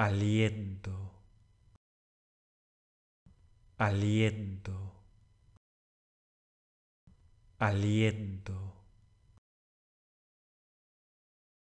aliento, aliento, aliento.